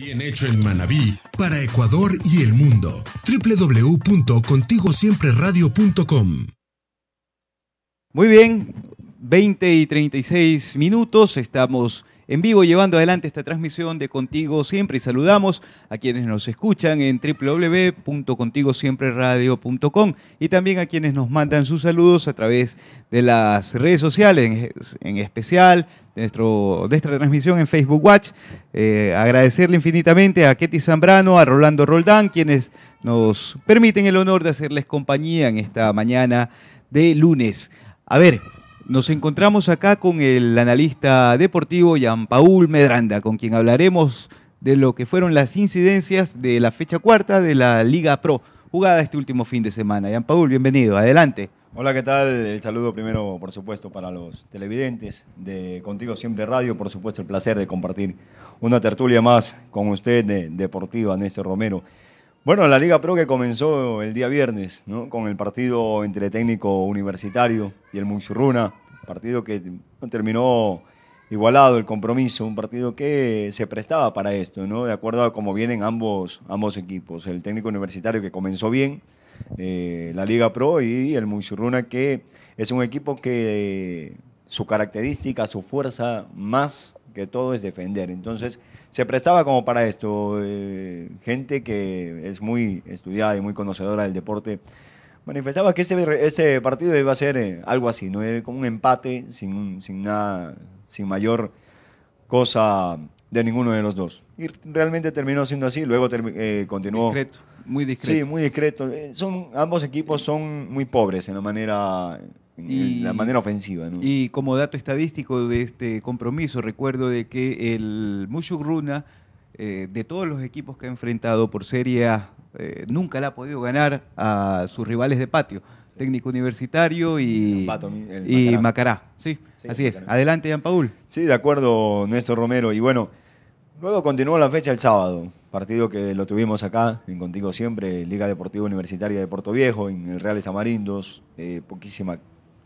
Bien hecho en Manabí para Ecuador y el mundo. www.contigosiempreradio.com. Muy bien, 20 y 36 minutos, estamos en vivo llevando adelante esta transmisión de Contigo Siempre y saludamos a quienes nos escuchan en www.contigosiempreradio.com y también a quienes nos mandan sus saludos a través de las redes sociales, en, especial de, nuestro, de esta transmisión en Facebook Watch. Eh, agradecerle infinitamente a Ketty Zambrano, a Rolando Roldán, quienes nos permiten el honor de hacerles compañía en esta mañana de lunes. A ver, nos encontramos acá con el analista deportivo Jean-Paul Medranda, con quien hablaremos de lo que fueron las incidencias de la fecha cuarta de la Liga Pro, jugada este último fin de semana. Jean-Paul, bienvenido, adelante. Hola, ¿qué tal? El saludo primero, por supuesto, para los televidentes de Contigo Siempre Radio. Por supuesto, el placer de compartir una tertulia más con usted, de deportiva, Néstor Romero. Bueno, la Liga Pro que comenzó el día viernes, ¿no? Con el partido entre técnico universitario y el Munchurruna, Partido que terminó igualado el compromiso, un partido que se prestaba para esto, ¿no? De acuerdo a cómo vienen ambos, equipos. El técnico universitario que comenzó bien, eh, la Liga Pro y el Muisurruna que es un equipo que su característica, su fuerza más que todo es defender. Entonces se prestaba como para esto. Eh, gente que es muy estudiada y muy conocedora del deporte manifestaba que ese, partido iba a ser eh, algo así, ¿no? Como un empate sin, sin, nada, sin mayor cosa de ninguno de los dos. Y realmente terminó siendo así, luego eh, continuó. muy discreto. Sí, muy discreto. Eh, son, ambos equipos son muy pobres en la manera la manera ofensiva. Y como dato estadístico de este compromiso, recuerdo de que el Mushugruna eh, de todos los equipos que ha enfrentado por Serie A, eh, nunca la ha podido ganar a sus rivales de patio, técnico universitario y, Macará. Sí, así es. Adelante, Jan Paul. Sí, de acuerdo, Néstor Romero. Y bueno, luego continuó la fecha el sábado, partido que lo tuvimos acá, en Contigo Siempre, Liga Deportiva Universitaria de Puerto Viejo, en el Real Samarindos, eh, poquísima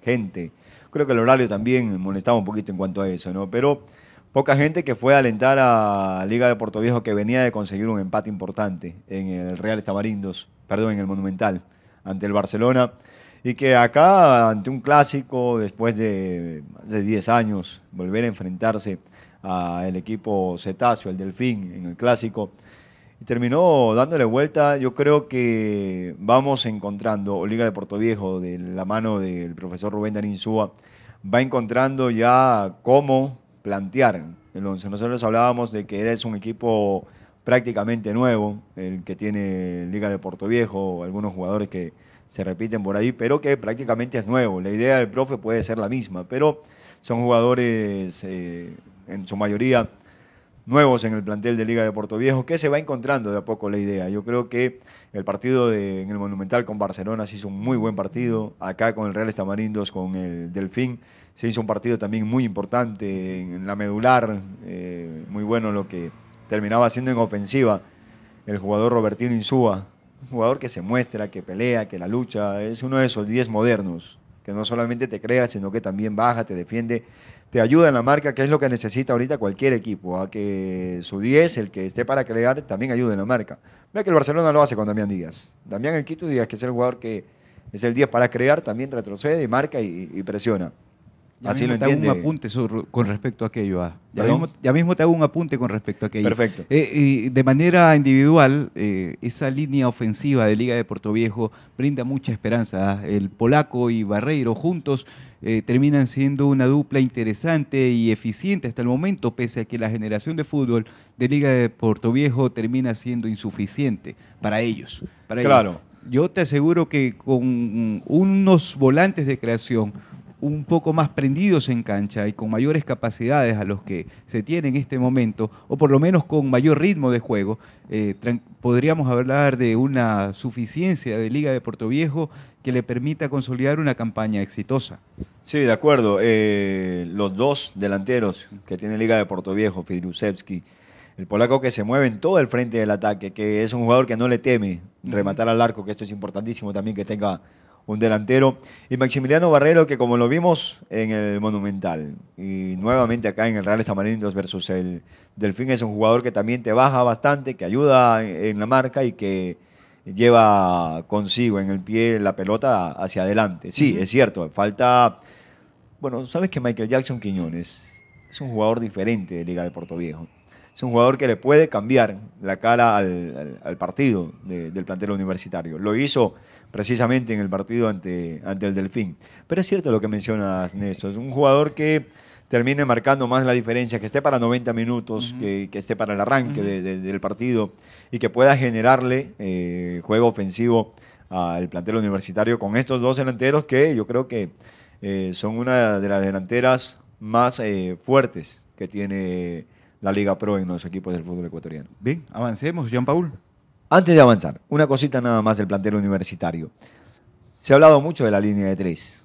gente. Creo que el horario también molestaba un poquito en cuanto a eso, ¿no? Pero poca gente que fue a alentar a Liga de Puerto Viejo que venía de conseguir un empate importante en el Real Estamarindos, perdón, en el Monumental, ante el Barcelona. Y que acá, ante un clásico, después de, de 10 años, volver a enfrentarse al equipo cetáceo, el Delfín, en el clásico, y terminó dándole vuelta. Yo creo que vamos encontrando, Liga de Puerto Viejo, de la mano del profesor Rubén Darín va encontrando ya cómo plantear. Nosotros hablábamos de que eres un equipo prácticamente nuevo, el que tiene Liga de Puerto Viejo, algunos jugadores que se repiten por ahí, pero que prácticamente es nuevo. La idea del profe puede ser la misma, pero son jugadores eh, en su mayoría nuevos en el plantel de Liga de Puerto Viejo, que se va encontrando de a poco la idea. Yo creo que el partido de, en el Monumental con Barcelona se hizo un muy buen partido, acá con el Real Estamarindos, con el Delfín, se hizo un partido también muy importante en la medular, eh, muy bueno lo que terminaba haciendo en ofensiva el jugador robertín Insúa, un jugador que se muestra, que pelea, que la lucha, es uno de esos 10 modernos, que no solamente te crea, sino que también baja, te defiende, te ayuda en la marca, que es lo que necesita ahorita cualquier equipo, a que su 10, el que esté para crear, también ayude en la marca. Vea que el Barcelona lo hace con Damián Díaz. Damián El Quito Díaz, que es el jugador que es el 10 para crear, también retrocede, marca y presiona. Ya mismo te hago un apunte con respecto a aquello. Ah. Ya, mismo, te hago un apunte con respecto a aquello. Perfecto. Eh, y de manera individual, eh, esa línea ofensiva de Liga de Puerto Viejo brinda mucha esperanza. Ah. El polaco y Barreiro juntos eh, terminan siendo una dupla interesante y eficiente hasta el momento, pese a que la generación de fútbol de Liga de Puerto Viejo termina siendo insuficiente para ellos. claro. Yo te aseguro que con unos volantes de creación, un poco más prendidos en cancha y con mayores capacidades a los que se tiene en este momento, o por lo menos con mayor ritmo de juego, eh, podríamos hablar de una suficiencia de Liga de Puerto Viejo que le permita consolidar una campaña exitosa. Sí, de acuerdo. Eh, los dos delanteros que tiene Liga de Puerto Viejo, el polaco que se mueve en todo el frente del ataque, que es un jugador que no le teme rematar al arco, que esto es importantísimo también que tenga un delantero. Y Maximiliano Barrero, que como lo vimos en el Monumental y nuevamente acá en el Real Estamarindos versus el Delfín, es un jugador que también te baja bastante, que ayuda en la marca y que lleva consigo en el pie la pelota hacia adelante. Sí, es cierto, falta... Bueno, sabes que Michael Jackson Quiñones es un jugador diferente de Liga de Puerto Viejo es un jugador que le puede cambiar la cara al, partido del plantel universitario. Lo hizo precisamente en el partido ante, ante el Delfín. Pero es cierto lo que mencionas, Néstor. Es un jugador que termine marcando más la diferencia, que esté para 90 minutos, que, esté para el arranque del partido y que pueda generarle eh, juego ofensivo al plantel universitario con estos dos delanteros que yo creo que eh, son una de las delanteras más eh, fuertes que tiene la Liga Pro en los equipos del fútbol ecuatoriano. Bien, avancemos, Jean Paul. Antes de avanzar, una cosita nada más del plantel universitario. Se ha hablado mucho de la línea de tres.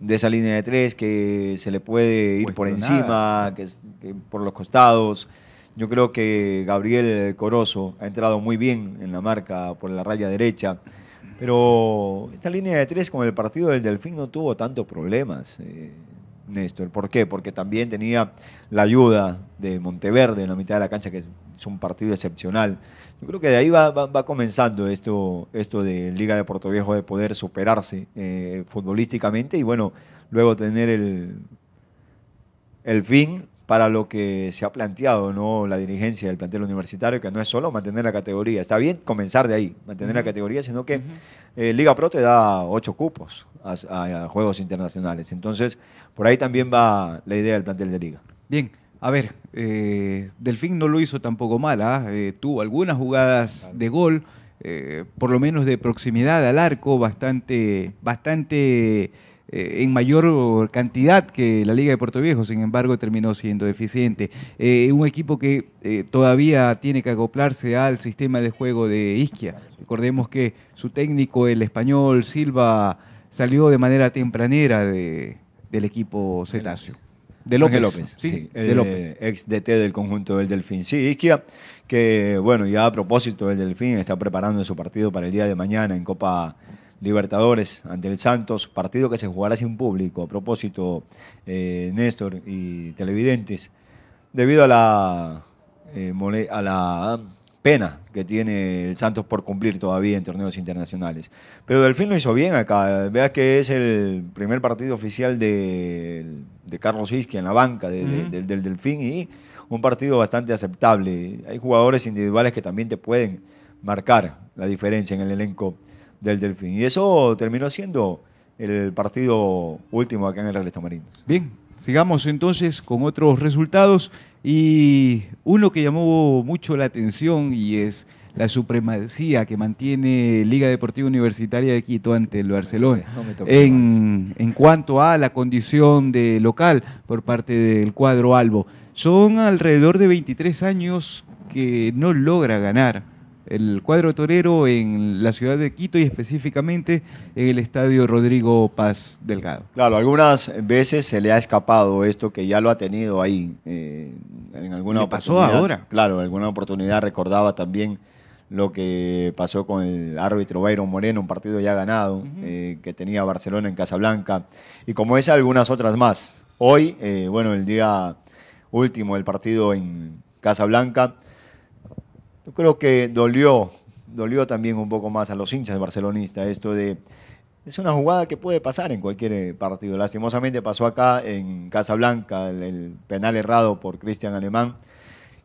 De esa línea de tres que se le puede ir por encima, que, por los costados. Yo creo que Gabriel Corozo ha entrado muy bien en la marca por la raya derecha. Pero esta línea de tres con el partido del Delfín no tuvo tantos problemas. Eh. Néstor. ¿Por qué? Porque también tenía la ayuda de Monteverde en la mitad de la cancha, que es, un partido excepcional. Yo creo que de ahí va, comenzando esto, esto de Liga de Puerto Viejo de poder superarse eh, futbolísticamente y bueno, luego tener el, el fin para lo que se ha planteado ¿no? la dirigencia del plantel universitario, que no es solo mantener la categoría. Está bien comenzar de ahí, mantener la categoría, sino que eh, Liga Pro te da ocho cupos a, Juegos Internacionales. Entonces, por ahí también va la idea del plantel de Liga. Bien, a ver, eh, Delfín no lo hizo tampoco mal, ¿ah? eh, tuvo algunas jugadas de gol, por lo menos de proximidad al arco, bastante... bastante eh, en mayor cantidad que la Liga de Puerto Viejo, sin embargo terminó siendo eficiente. Eh, un equipo que eh, todavía tiene que acoplarse al sistema de juego de Isquia. Recordemos que su técnico, el español Silva, salió de manera tempranera de, del equipo cetáceo. De López. López sí, de López. ex DT del conjunto del Delfín. Sí, Isquia, que bueno, ya a propósito del Delfín, está preparando su partido para el día de mañana en Copa Libertadores ante el Santos, partido que se jugará sin público, a propósito, eh, Néstor y televidentes, debido eh, a la, pena que tiene el Santos por cumplir todavía en torneos internacionales. Pero Delfín lo hizo bien acá. Veas que es el primer partido oficial de, Carlos Isqui en la banca del Delfín y un partido bastante aceptable. Hay jugadores individuales que también te pueden marcar la diferencia en el elenco del Delfín. Y eso terminó siendo el partido último acá en el Real Estamarinos. Bien, sigamos entonces con otros resultados y uno que llamó mucho la atención y es la supremacía que mantiene Liga Deportiva Universitaria de Quito ante el Barcelona en, cuanto a la condición de local por parte del cuadro Albo. Son alrededor de 23 años que no logra ganar el cuadro torero en la ciudad de Quito y específicamente en el estadio Rodrigo Paz Delgado. Claro, algunas veces se le ha escapado esto que ya lo ha tenido ahí eh, en alguna pasó ahora? Claro, en alguna oportunidad recordaba también lo que pasó con el árbitro Bayron Moreno, un partido ya ganado eh, que tenía Barcelona en Casablanca y como es algunas otras más. Hoy, eh, bueno, el día último del partido en Casablanca yo creo que dolió, dolió también un poco más a los hinchas barcelonistas esto de... Es una jugada que puede pasar en cualquier eh, partido. Lastimosamente pasó acá en Casablanca el, el penal errado por Cristian Alemán,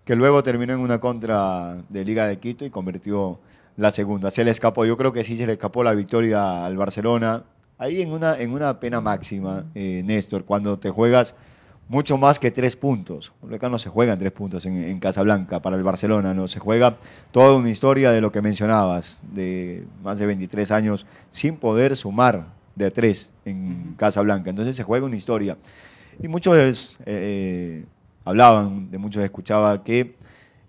que luego terminó en una contra de Liga de Quito y convirtió la segunda. Se le escapó, yo creo que sí se le escapó la victoria al Barcelona. Ahí en una, en una pena máxima, eh, Néstor, cuando te juegas mucho más que tres puntos. Acá no se juegan tres puntos en, Casablanca para el Barcelona, no se juega toda una historia de lo que mencionabas, de más de 23 años sin poder sumar de tres en Casablanca. Entonces se juega una historia. Y muchos eh, eh, hablaban, de muchos escuchaba que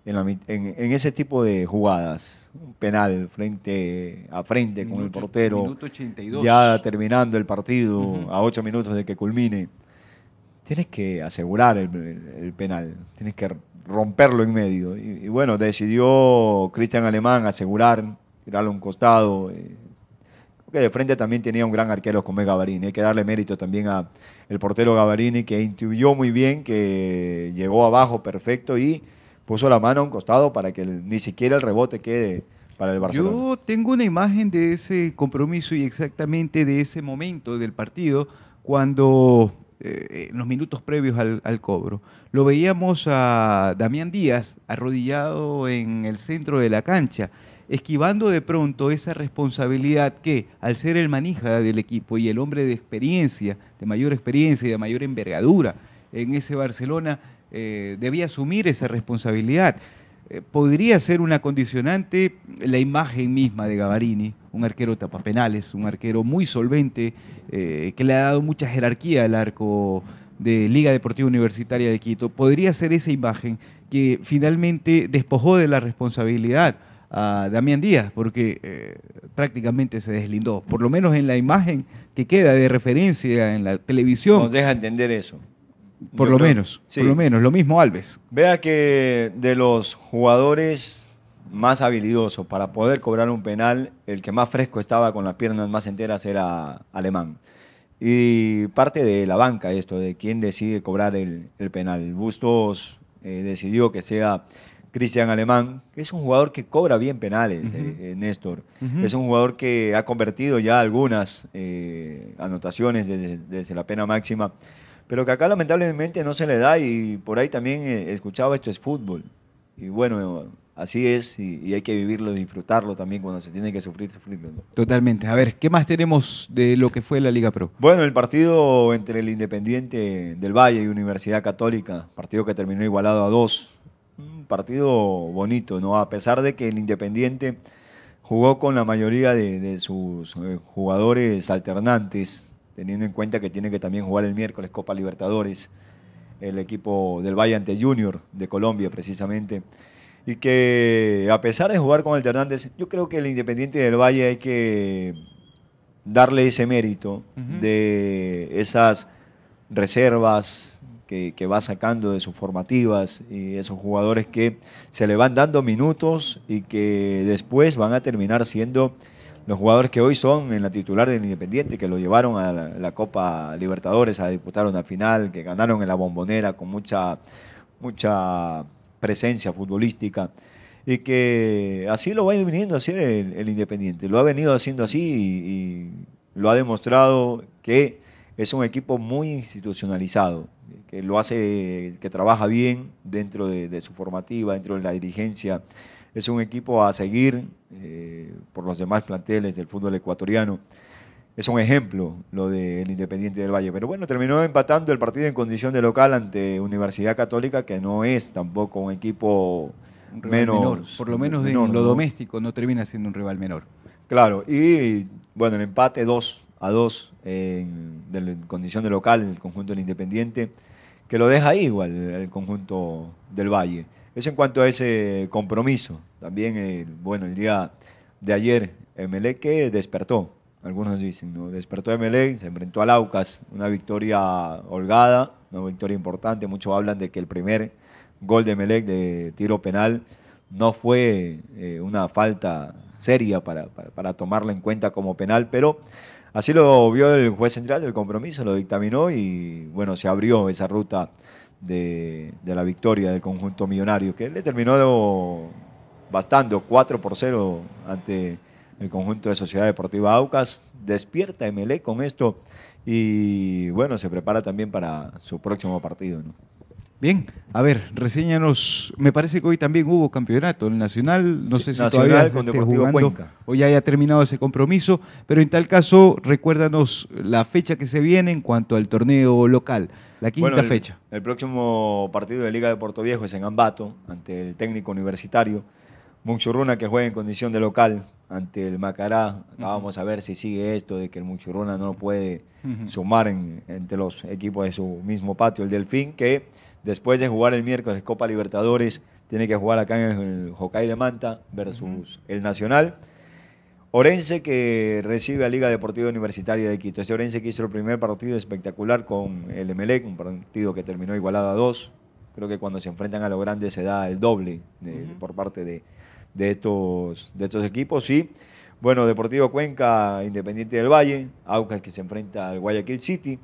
en, ese tipo de jugadas, un penal frente a frente con el portero, ya terminando el partido a ocho minutos de que culmine tienes que asegurar el, penal, tienes que romperlo en medio. Y, bueno, decidió Cristian Alemán asegurar, tirarlo a un costado. Eh, que de frente también tenía un gran arquero como es Gavarini. Hay que darle mérito también a el portero Gavarini que intuyó muy bien, que llegó abajo perfecto y puso la mano a un costado para que ni siquiera el rebote quede para el Barcelona. Yo tengo una imagen de ese compromiso y exactamente de ese momento del partido cuando eh, en los minutos previos al, cobro. Lo veíamos a Damián Díaz arrodillado en el centro de la cancha, esquivando de pronto esa responsabilidad que, al ser el manija del equipo y el hombre de experiencia, de mayor experiencia y de mayor envergadura en ese Barcelona, eh, debía asumir esa responsabilidad. Eh, podría ser una condicionante la imagen misma de Gavarini, un arquero penales, un arquero muy solvente, eh, que le ha dado mucha jerarquía al arco de Liga Deportiva Universitaria de Quito, podría ser esa imagen que finalmente despojó de la responsabilidad a Damián Díaz, porque eh, prácticamente se deslindó, por lo menos en la imagen que queda de referencia en la televisión. Nos deja entender eso. Por lo menos, por lo menos, lo mismo Alves. Vea que de los jugadores más habilidoso para poder cobrar un penal, el que más fresco estaba con las piernas más enteras era Alemán. Y parte de la banca esto, de quién decide cobrar el, penal. Bustos eh, decidió que sea Cristian Alemán, que es un jugador que cobra bien penales, eh, eh, Néstor. Es un jugador que ha convertido ya algunas anotaciones desde, la pena máxima, pero que acá lamentablemente no se le da y por ahí también escuchaba esto es fútbol. Y bueno, así es y, hay que vivirlo y disfrutarlo también cuando se tiene que sufrir, sufrirlo. Totalmente. A ver, ¿qué más tenemos de lo que fue la Liga Pro? Bueno, el partido entre el Independiente del Valle y Universidad Católica, partido que terminó igualado a dos. Un partido bonito, ¿no? A pesar de que el Independiente jugó con la mayoría de, de sus eh, jugadores alternantes, teniendo en cuenta que tiene que también jugar el miércoles Copa Libertadores, el equipo del Valle ante Junior de Colombia precisamente y que a pesar de jugar con el Hernández yo creo que el Independiente del Valle hay que darle ese mérito de esas reservas que, va sacando de sus formativas y esos jugadores que se le van dando minutos y que después van a terminar siendo los jugadores que hoy son en la titular del Independiente, que lo llevaron a la, Copa Libertadores a disputar una final, que ganaron en la bombonera con mucha, mucha presencia futbolística y que así lo va viniendo a el, Independiente. Lo ha venido haciendo así y, lo ha demostrado que es un equipo muy institucionalizado, que lo hace, que trabaja bien dentro de, su formativa, dentro de la dirigencia. Es un equipo a seguir eh, por los demás planteles del fútbol ecuatoriano es un ejemplo lo del Independiente del Valle. Pero bueno, terminó empatando el partido en condición de local ante Universidad Católica, que no es tampoco un equipo Menor, por lo menos en lo doméstico no termina siendo un rival menor. Claro, y bueno, el empate 2 a 2 en, condición de local en el conjunto del Independiente, que lo deja igual el conjunto del Valle. Es en cuanto a ese compromiso. También, el, bueno, el día de ayer, Emelec despertó algunos dicen, ¿no? despertó Melec se enfrentó a Aucas, una victoria holgada, una victoria importante. Muchos hablan de que el primer gol de Melec de tiro penal no fue eh, una falta seria para, tomarla en cuenta como penal, pero así lo vio el juez central del compromiso, lo dictaminó y bueno, se abrió esa ruta de, de la victoria del conjunto millonario, que le terminó bastando 4 por 0 ante el conjunto de Sociedad Deportiva Aucas. Despierta Emelec con esto y bueno, se prepara también para su próximo partido. Bien, a ver, reseñanos, me parece que hoy también hubo campeonato, el Nacional, no sé si todavía hoy haya terminado ese compromiso, pero en tal caso, recuérdanos la fecha que se viene en cuanto al torneo local, la quinta fecha. El próximo partido de Liga de Puerto Viejo es en Ambato, ante el técnico universitario, Munchurruna que juega en condición de local ante el Macará. Vamos a ver si sigue esto de que el Munchurruna no puede sumar entre los equipos de su mismo patio. El Delfín que después de jugar el miércoles Copa Libertadores tiene que jugar acá en el, el de Manta versus el Nacional. Orense que recibe a Liga Deportiva Universitaria de Quito. Este Orense que hizo el primer partido espectacular con el MLE un partido que terminó igualado a dos. Creo que cuando se enfrentan a los grandes se da el doble por parte de, de estos, de estos equipos. sí bueno, Deportivo Cuenca, Independiente del Valle, Aucas que se enfrenta al Guayaquil City,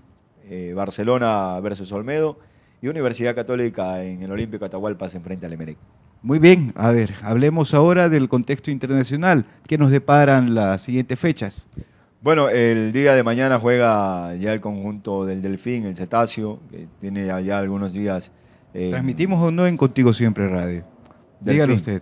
eh, Barcelona versus Olmedo y Universidad Católica en el Olímpico Atahualpa se enfrenta al Emerec. Muy bien, a ver, hablemos ahora del contexto internacional. ¿Qué nos deparan las siguientes fechas? Bueno, el día de mañana juega ya el conjunto del Delfín, el Cetáceo, que tiene ya algunos días. ¿Transmitimos o no en Contigo Siempre Radio? Dígalo usted.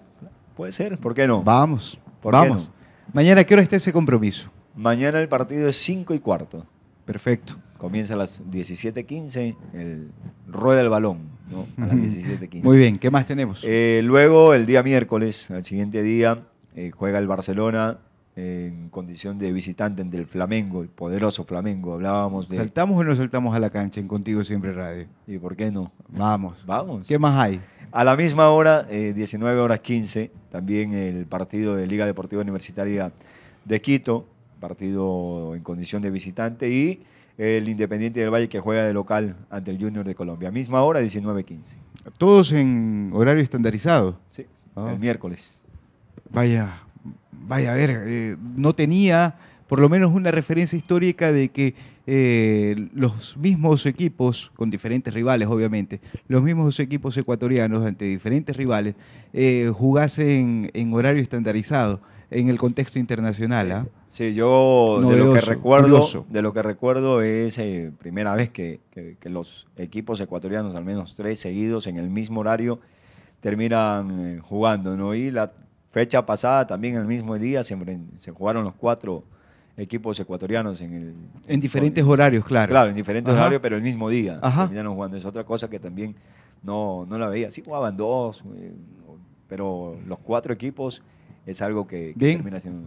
Puede ser, ¿por qué no? Vamos, ¿Por vamos. Mañana, ¿qué hora está ese compromiso? Mañana el partido es 5 y cuarto. Perfecto. Comienza a las 17.15, el rueda el balón, ¿no? A las 17.15. Muy bien, ¿qué más tenemos? Eh, luego, el día miércoles, al siguiente día, eh, juega el Barcelona en condición de visitante del Flamengo, el poderoso Flamengo. Hablábamos de. ¿Saltamos o no saltamos a la cancha en Contigo Siempre Radio? ¿Y por qué no? Vamos. Vamos. ¿Qué más hay? A la misma hora, eh, 19 horas 15, también el partido de Liga Deportiva Universitaria de Quito, partido en condición de visitante, y el Independiente del Valle que juega de local ante el Junior de Colombia. Misma hora, 19.15. ¿Todos en horario estandarizado? Sí, ah. el miércoles. Vaya, vaya a ver, eh, no tenía por lo menos una referencia histórica de que eh, los mismos equipos, con diferentes rivales obviamente, los mismos equipos ecuatorianos ante diferentes rivales eh, jugasen en horario estandarizado en el contexto internacional. ¿ah? Sí, yo de lo, que recuerdo, de lo que recuerdo es primera vez que, que, los equipos ecuatorianos, al menos tres seguidos en el mismo horario, terminan jugando, ¿no? Y la Fecha pasada, también el mismo día, se, se jugaron los cuatro equipos ecuatorianos en el... En diferentes horarios, claro. Claro, en diferentes horarios, pero el mismo día. Ajá. Terminaron jugando. Es otra cosa que también no, no la veía. Sí jugaban dos, eh, pero los cuatro equipos es algo que, Bien.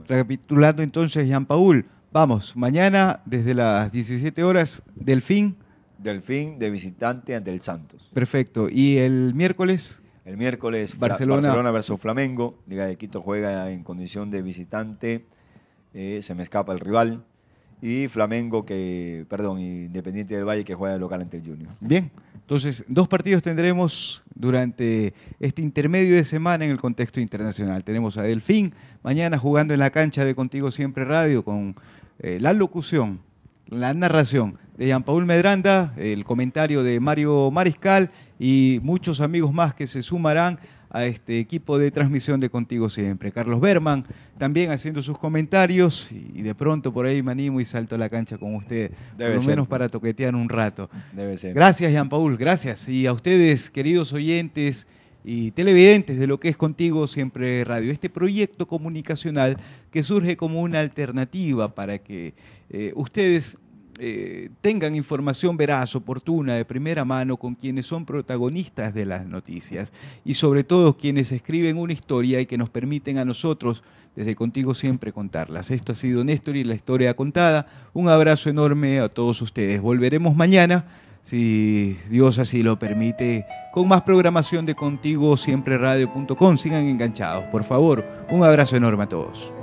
Recapitulando entonces, Jean Paul, vamos, mañana desde las 17 horas, Delfín... Delfín de visitante ante el Santos. Perfecto. ¿Y el miércoles? El miércoles Barcelona, versus Flamengo. Liga de Quito juega en condición de visitante. Eh, se me escapa el rival. Y Flamengo, que, perdón, Independiente del Valle, que juega de local ante el Junior. Bien, entonces dos partidos tendremos durante este intermedio de semana en el contexto internacional. Tenemos a Delfín mañana jugando en la cancha de Contigo Siempre Radio con eh, la locución, la narración de Jean Paul Medranda, el comentario de Mario Mariscal y muchos amigos más que se sumarán a este equipo de transmisión de Contigo Siempre. Carlos Berman también haciendo sus comentarios y de pronto por ahí me animo y salto a la cancha con usted, por lo menos para toquetear un rato. Debe Gracias, Jean Paul, gracias. Y a ustedes, queridos oyentes y televidentes de lo que es Contigo Siempre Radio, este proyecto comunicacional que surge como una alternativa para que eh, ustedes eh, tengan información veraz, oportuna, de primera mano, con quienes son protagonistas de las noticias y sobre todo quienes escriben una historia y que nos permiten a nosotros, desde contigo siempre, contarlas. Esto ha sido Néstor y la historia contada. Un abrazo enorme a todos ustedes. Volveremos mañana, si Dios así lo permite, con más programación de contigo siempre radio.com. Sigan enganchados, por favor. Un abrazo enorme a todos.